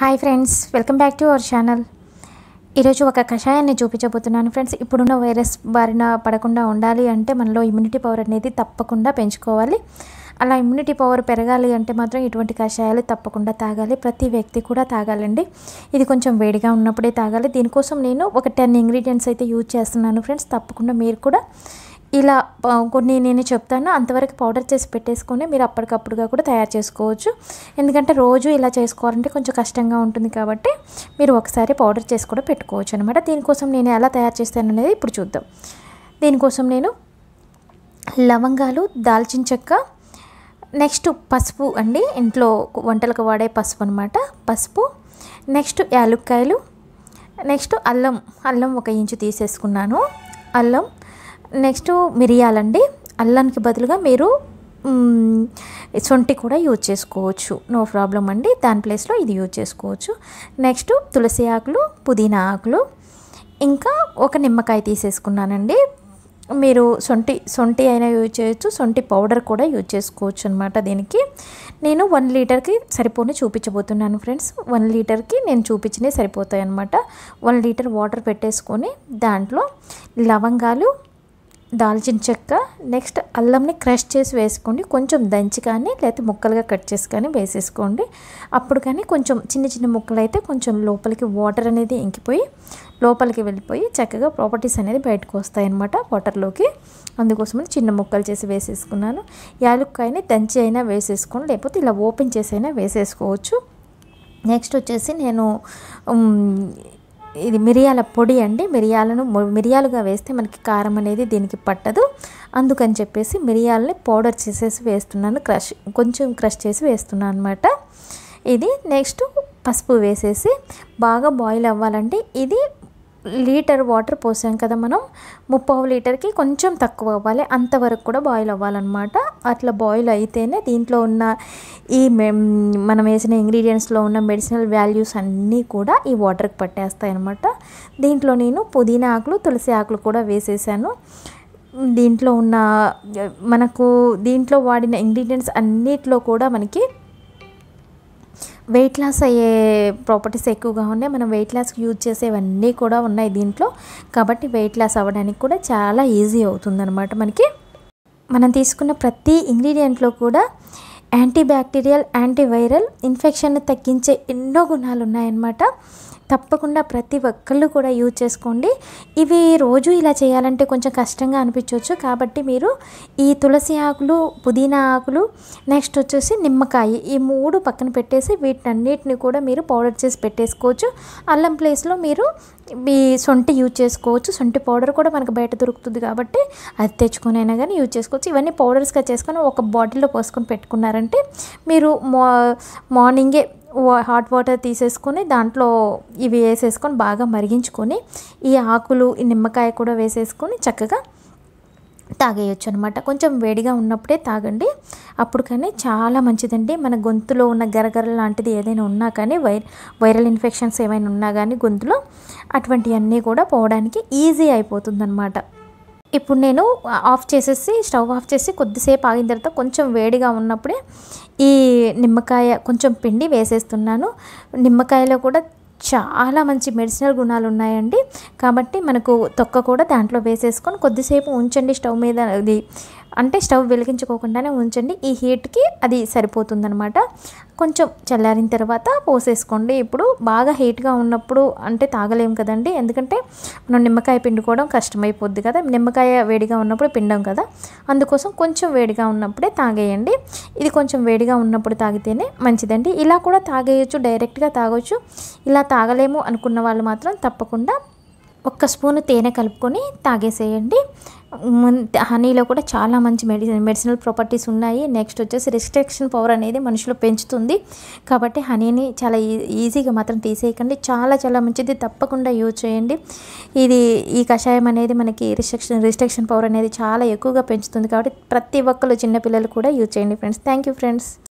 hi friends welcome back to our channel ఈరోజు ఒక కషాయాన్ని చూపించబోతున్నాను ఫ్రెండ్స్ ఇప్పుడున్న వైరస్ బారిన పడకుండా ఉండాలి అంటే మనలో ఇమ్యూనిటీ పవర్ అనేది తప్పకుండా పెంచుకోవాలి అలా ఇమ్యూనిటీ పవర్ పెరగాలి అంటే మాత్రం ఇటువంటి కషాయాలు తప్పకుండా తాగాలి ప్రతి వ్యక్తి కూడా తాగాలండి ఇది కొంచెం వేడిగా ఉన్నప్పుడే తాగాలి దీనికోసం నేను ఒక టెన్ ఇంగ్రీడియంట్స్ అయితే యూజ్ చేస్తున్నాను ఫ్రెండ్స్ తప్పకుండా మీరు కూడా ఇలా కొన్ని నేను చెప్తాను అంతవరకు పౌడర్ చేసి పెట్టేసుకొని మీరు అప్పటికప్పుడుగా కూడా తయారు చేసుకోవచ్చు ఎందుకంటే రోజు ఇలా చేసుకోవాలంటే కొంచెం కష్టంగా ఉంటుంది కాబట్టి మీరు ఒకసారి పౌడర్ చేసి కూడా పెట్టుకోవచ్చు అనమాట దీనికోసం నేను ఎలా తయారు చేస్తాను అనేది ఇప్పుడు చూద్దాం దీనికోసం నేను లవంగాలు దాల్చిన చెక్క నెక్స్ట్ పసుపు అండి ఇంట్లో వంటలకు వాడే పసుపు అనమాట పసుపు నెక్స్ట్ యాలుక్కాయలు నెక్స్ట్ అల్లం అల్లం ఒక ఇంచు తీసేసుకున్నాను అల్లం నెక్స్ట్ మిరియాలండి అల్లానికి బదులుగా మీరు శొంటి కూడా యూజ్ చేసుకోవచ్చు నో ప్రాబ్లం అండి దాని ప్లేస్లో ఇది యూజ్ చేసుకోవచ్చు నెక్స్ట్ తులసి ఆకులు పుదీనా ఆకులు ఇంకా ఒక నిమ్మకాయ తీసేసుకున్నానండి మీరు సొంటి సొంటి అయినా యూజ్ చేయొచ్చు సొంటి పౌడర్ కూడా యూజ్ చేసుకోవచ్చు అనమాట దీనికి నేను వన్ లీటర్కి సరిపోని చూపించబోతున్నాను ఫ్రెండ్స్ వన్ లీటర్కి నేను చూపించినవి సరిపోతాయి అనమాట వన్ లీటర్ వాటర్ పెట్టేసుకొని దాంట్లో లవంగాలు దాల్చిన చెక్క నెక్స్ట్ అల్లంని క్రష్ చేసి వేసుకోండి కొంచెం దంచి కానీ లేకపోతే ముక్కలుగా కట్ చేసి కానీ వేసేసుకోండి అప్పుడు కానీ కొంచెం చిన్న చిన్న ముక్కలు అయితే కొంచెం లోపలికి వాటర్ అనేది ఇంకిపోయి లోపలికి వెళ్ళిపోయి చక్కగా ప్రాపర్టీస్ అనేది బయటకు వస్తాయి అనమాట వాటర్లోకి అందుకోసమని చిన్న ముక్కలు చేసి వేసేసుకున్నాను యాలుక్కాయని దంచి అయినా వేసేసుకోండి లేకపోతే ఇలా ఓపెన్ చేసి అయినా వేసేసుకోవచ్చు నెక్స్ట్ వచ్చేసి నేను ఇది మిరియాల పొడి అండి మిరియాలను మిరియాలుగా వేస్తే మనకి కారం అనేది దీనికి పట్టదు అందుకని చెప్పేసి మిరియాలని పౌడర్ చేసేసి వేస్తున్నాను క్రష్ కొంచెం క్రష్ చేసి వేస్తున్నాను అనమాట ఇది నెక్స్ట్ పసుపు వేసేసి బాగా బాయిల్ అవ్వాలండి ఇది లీటర్ వాటర్ పోసాం కదా మనం ముప్పావు లీటర్కి కొంచెం తక్కువ అవ్వాలి అంతవరకు కూడా బాయిల్ అవ్వాలన్నమాట అట్లా బాయిల్ అయితేనే దీంట్లో ఉన్న ఈ మనం వేసిన ఇంగ్రీడియంట్స్లో ఉన్న మెడిసినల్ వాల్యూస్ అన్నీ కూడా ఈ వాటర్కి పట్టేస్తాయి అనమాట దీంట్లో నేను పుదీనా ఆకులు తులసి ఆకులు కూడా వేసేసాను దీంట్లో ఉన్న మనకు దీంట్లో వాడిన ఇంగ్రీడియంట్స్ అన్నిట్లో కూడా మనకి వెయిట్ లాస్ అయ్యే ప్రాపర్టీస్ ఎక్కువగా ఉన్నాయి మనం వెయిట్ లాస్కి యూజ్ చేసేవన్నీ కూడా ఉన్నాయి దీంట్లో కాబట్టి వెయిట్ లాస్ అవ్వడానికి కూడా చాలా ఈజీ అవుతుందన్నమాట మనకి మనం తీసుకున్న ప్రతి ఇంగ్రీడియంట్లో కూడా యాంటీ బ్యాక్టీరియల్ యాంటీవైరల్ ఇన్ఫెక్షన్ని తగ్గించే ఎన్నో గుణాలు ఉన్నాయన్నమాట తప్పకుండా ప్రతి ఒక్కళ్ళు కూడా యూజ్ చేసుకోండి ఇవి రోజు ఇలా చేయాలంటే కొంచెం కష్టంగా అనిపించవచ్చు కాబట్టి మీరు ఈ తులసి ఆకులు పుదీనా ఆకులు నెక్స్ట్ వచ్చేసి నిమ్మకాయ ఈ మూడు పక్కన పెట్టేసి వీటన్నిటిని కూడా మీరు పౌడర్ చేసి పెట్టేసుకోవచ్చు అల్లం ప్లేస్లో మీరు మీ సొంటి యూజ్ చేసుకోవచ్చు సొంటి పౌడర్ కూడా మనకు బయట దొరుకుతుంది కాబట్టి అది తెచ్చుకునైనా కానీ యూజ్ చేసుకోవచ్చు ఇవన్నీ పౌడర్స్గా చేసుకొని ఒక బాటిల్లో పోసుకొని పెట్టుకున్నారంటే మీరు మా మార్నింగే హాట్ వాటర్ తీసేసుకొని దాంట్లో ఇవి వేసేసుకొని బాగా మరిగించుకొని ఈ ఆకులు ఈ నిమ్మకాయ కూడా వేసేసుకొని చక్కగా తాగేయచ్చు అనమాట కొంచెం వేడిగా ఉన్నప్పుడే తాగండి అప్పుడు కానీ చాలా మంచిదండి మన గొంతులో ఉన్న గరగర లాంటిది ఏదైనా ఉన్నా కానీ వైర్ వైరల్ ఇన్ఫెక్షన్స్ ఏమైనా ఉన్నా కానీ గొంతులో అటువంటివన్నీ కూడా పోవడానికి ఈజీ అయిపోతుందన్నమాట ఇప్పుడు నేను ఆఫ్ చేసేసి స్టవ్ ఆఫ్ చేసి కొద్దిసేపు ఆగిన తర్వాత కొంచెం వేడిగా ఉన్నప్పుడే ఈ నిమ్మకాయ కొంచెం పిండి వేసేస్తున్నాను నిమ్మకాయలో కూడా చాలా మంచి మెడిసినల్ గుణాలు ఉన్నాయండి కాబట్టి మనకు తొక్క కూడా దాంట్లో వేసేసుకొని కొద్దిసేపు ఉంచండి స్టవ్ మీద అది అంటే స్టవ్ వెలిగించుకోకుండానే ఉంచండి ఈ హీట్కి అది సరిపోతుందనమాట కొంచెం చల్లారిన తర్వాత పోసేసుకోండి ఇప్పుడు బాగా హీట్గా ఉన్నప్పుడు అంటే తాగలేం కదండి ఎందుకంటే మనం నిమ్మకాయ పిండుకోవడం కష్టమైపోద్ది కదా నిమ్మకాయ వేడిగా ఉన్నప్పుడు పిండం కదా అందుకోసం కొంచెం వేడిగా ఉన్నప్పుడే తాగేయండి ఇది కొంచెం వేడిగా ఉన్నప్పుడు తాగితేనే మంచిదండి ఇలా కూడా తాగేయచ్చు డైరెక్ట్గా తాగొచ్చు ఇలా తాగలేము అనుకున్న వాళ్ళు మాత్రం తప్పకుండా ఒక్క స్పూన్ తేనె కలుపుకొని తాగేసేయండి హనీలో కూడా చాలా మంచి మెడి మెడిసినల్ ప్రాపర్టీస్ ఉన్నాయి నెక్స్ట్ వచ్చేసి రిస్ట్రిక్షన్ పవర్ అనేది మనుషులు పెంచుతుంది కాబట్టి హనీని చాలా ఈజీగా మాత్రం తీసేయకండి చాలా చాలా మంచిది తప్పకుండా యూజ్ చేయండి ఇది ఈ కషాయం అనేది మనకి రిస్ట్రిక్షన్ రిస్ట్రిక్షన్ పవర్ అనేది చాలా ఎక్కువగా పెంచుతుంది కాబట్టి ప్రతి ఒక్కరు చిన్నపిల్లలు కూడా యూజ్ చేయండి ఫ్రెండ్స్ థ్యాంక్ యూ ఫ్రెండ్స్